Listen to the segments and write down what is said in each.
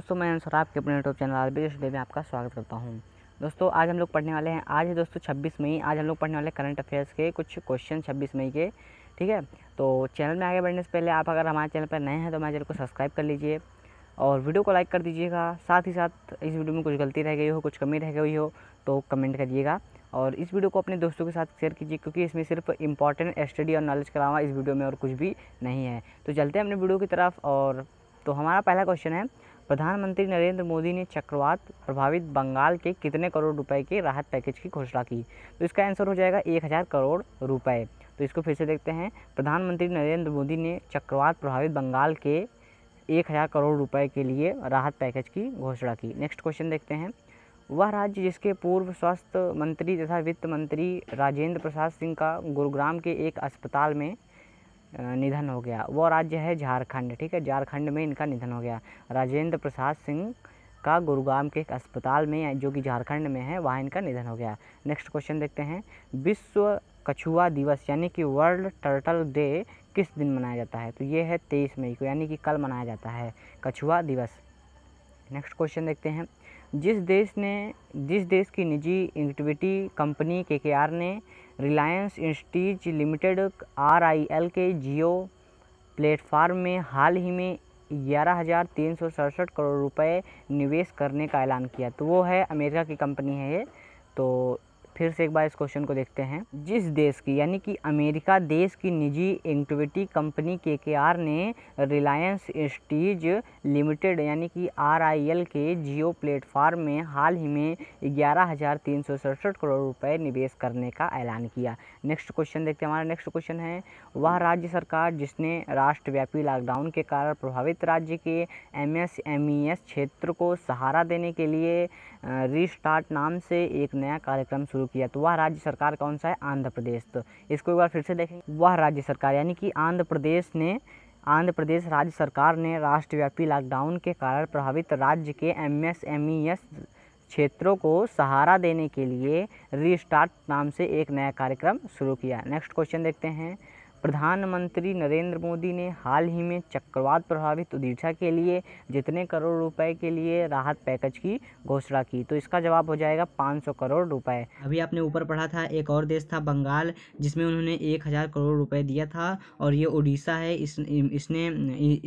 दोस्तों मैं अनुसार आपके अपने यूट्यूब चैनल आर बी में आपका स्वागत करता हूँ दोस्तों आज हम लोग पढ़ने वाले हैं आज है दोस्तों 26 मई आज हम लोग पढ़ने वाले करंट अफेयर्स के कुछ क्वेश्चन 26 मई के ठीक है तो चैनल में आगे बढ़ने से पहले आप अगर हमारे चैनल पर नए हैं तो हमारे चैनल को सब्सक्राइब कर लीजिए और वीडियो को लाइक कर दीजिएगा साथ ही साथ इस वीडियो में कुछ गलती रह गई हो कुछ कमी रह गई हो तो कमेंट करिएगा और इस वीडियो को अपने दोस्तों के साथ शेयर कीजिए क्योंकि इसमें सिर्फ इंपॉर्टेंट स्टडी और नॉलेज के इस वीडियो में और कुछ भी नहीं है तो चलते हैं अपने वीडियो की तरफ और तो हमारा पहला क्वेश्चन है प्रधानमंत्री नरेंद्र मोदी ने चक्रवात प्रभावित बंगाल के कितने करोड़ रुपए के राहत पैकेज की घोषणा की तो इसका आंसर हो जाएगा एक हज़ार करोड़ रुपए तो इसको फिर से देखते हैं प्रधानमंत्री नरेंद्र मोदी ने चक्रवात प्रभावित बंगाल के एक हज़ार करोड़ रुपए के लिए राहत पैकेज की घोषणा की नेक्स्ट क्वेश्चन देखते हैं वह राज्य जिसके पूर्व स्वास्थ्य मंत्री तथा वित्त मंत्री राजेंद्र प्रसाद सिंह का गुरुग्राम के एक अस्पताल में निधन हो गया वो राज्य है झारखंड ठीक है झारखंड में इनका निधन हो गया राजेंद्र प्रसाद सिंह का गुरुग्राम के एक अस्पताल में जो कि झारखंड में है वहाँ इनका निधन हो गया नेक्स्ट क्वेश्चन देखते हैं विश्व कछुआ दिवस यानी कि वर्ल्ड टर्टल डे किस दिन मनाया जाता है तो ये है तेईस मई को यानी कि कल मनाया जाता है कछुआ दिवस नेक्स्ट क्वेश्चन देखते हैं जिस देश ने जिस देश की निजी इक्विटी कंपनी के के आर ने Reliance Industries Limited R I L के जियो प्लेटफार्म में हाल ही में ग्यारह हज़ार तीन सौ सड़सठ करोड़ रुपए निवेश करने का ऐलान किया तो वो है अमेरिका की कंपनी है ये तो फिर से एक बार इस क्वेश्चन को देखते हैं जिस देश की यानी कि अमेरिका देश की निजी इक्विटी कंपनी के के आर ने रिलायंस स्टीज लिमिटेड यानी कि आर आई एल के जियो प्लेटफार्म में हाल ही में ग्यारह हज़ार तीन सौ सड़सठ करोड़ रुपए निवेश करने का ऐलान किया नेक्स्ट क्वेश्चन देखते हैं हमारा नेक्स्ट क्वेश्चन है वह राज्य सरकार जिसने राष्ट्रव्यापी लॉकडाउन के कारण प्रभावित राज्य के M S M E S क्षेत्र को सहारा देने के लिए रिस्टार्ट नाम से एक नया कार्यक्रम शुरू शुरू किया तो वह राज्य सरकार कौन सा है आंध्र प्रदेश तो इसको एक बार फिर से देखें वह राज्य सरकार यानी कि आंध्र प्रदेश ने आंध्र प्रदेश राज्य सरकार ने राष्ट्रव्यापी लॉकडाउन के कारण प्रभावित राज्य के एम e क्षेत्रों को सहारा देने के लिए रीस्टार्ट नाम से एक नया कार्यक्रम शुरू किया नेक्स्ट क्वेश्चन देखते हैं प्रधानमंत्री नरेंद्र मोदी ने हाल ही में चक्रवात प्रभावित ओडिशा के लिए जितने करोड़ रुपए के लिए राहत पैकेज की घोषणा की तो इसका जवाब हो जाएगा 500 करोड़ रुपए अभी आपने ऊपर पढ़ा था एक और देश था बंगाल जिसमें उन्होंने एक हज़ार करोड़ रुपए दिया था और ये उड़ीसा है इस इसने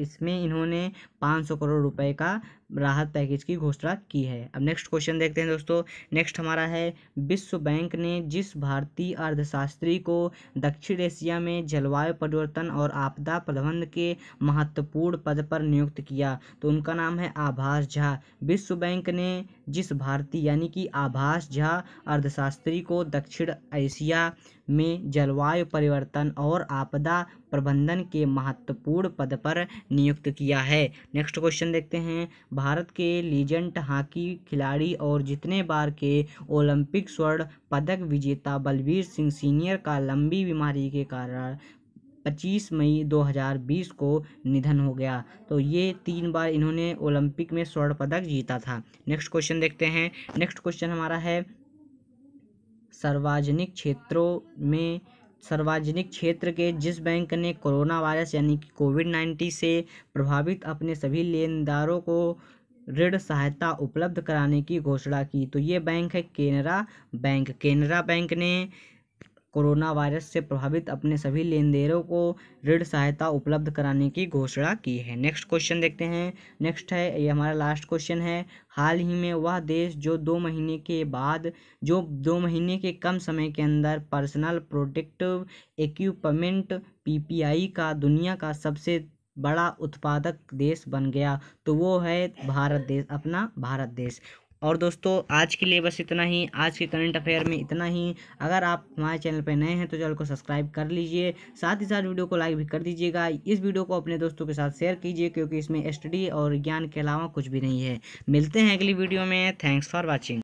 इसमें इन्होंने पाँच करोड़ रुपए का राहत पैकेज की घोषणा की है अब नेक्स्ट क्वेश्चन देखते हैं दोस्तों नेक्स्ट हमारा है विश्व बैंक ने जिस भारतीय अर्थशास्त्री को दक्षिण एशिया में जलवायु परिवर्तन और आपदा प्रबंध के महत्वपूर्ण पद पर नियुक्त किया तो उनका नाम है आभास झा विश्व बैंक ने जिस भारतीय यानी कि आभास झा अर्थशास्त्री को दक्षिण एशिया में जलवायु परिवर्तन और आपदा प्रबंधन के महत्वपूर्ण पद पर नियुक्त किया है नेक्स्ट क्वेश्चन देखते हैं भारत के लीजेंट हॉकी खिलाड़ी और जितने बार के ओलंपिक स्वर्ण पदक विजेता बलबीर सिंह सीनियर का लंबी बीमारी के कारण 25 मई 2020 को निधन हो गया तो ये तीन बार इन्होंने ओलंपिक में स्वर्ण पदक जीता था नेक्स्ट क्वेश्चन देखते हैं नेक्स्ट क्वेश्चन हमारा है सार्वजनिक क्षेत्रों में सार्वजनिक क्षेत्र के जिस बैंक ने कोरोना वायरस यानी कि कोविड नाइन्टीन से प्रभावित अपने सभी लेनदारों को ऋण सहायता उपलब्ध कराने की घोषणा की तो ये बैंक है केनरा बैंक केनरा बैंक ने कोरोना वायरस से प्रभावित अपने सभी लेनदेनों को ऋण सहायता उपलब्ध कराने की घोषणा की है नेक्स्ट क्वेश्चन देखते हैं नेक्स्ट है ये हमारा लास्ट क्वेश्चन है हाल ही में वह देश जो दो महीने के बाद जो दो महीने के कम समय के अंदर पर्सनल प्रोटेक्टिव इक्विपमेंट पीपीआई का दुनिया का सबसे बड़ा उत्पादक देश बन गया तो वो है भारत देश अपना भारत देश और दोस्तों आज के लिए बस इतना ही आज के करंट अफेयर में इतना ही अगर आप हमारे चैनल पर नए हैं तो चैनल को सब्सक्राइब कर लीजिए साथ ही साथ वीडियो को लाइक भी कर दीजिएगा इस वीडियो को अपने दोस्तों के साथ शेयर कीजिए क्योंकि इसमें स्टडी और ज्ञान के अलावा कुछ भी नहीं है मिलते हैं अगली वीडियो में थैंक्स फॉर वॉचिंग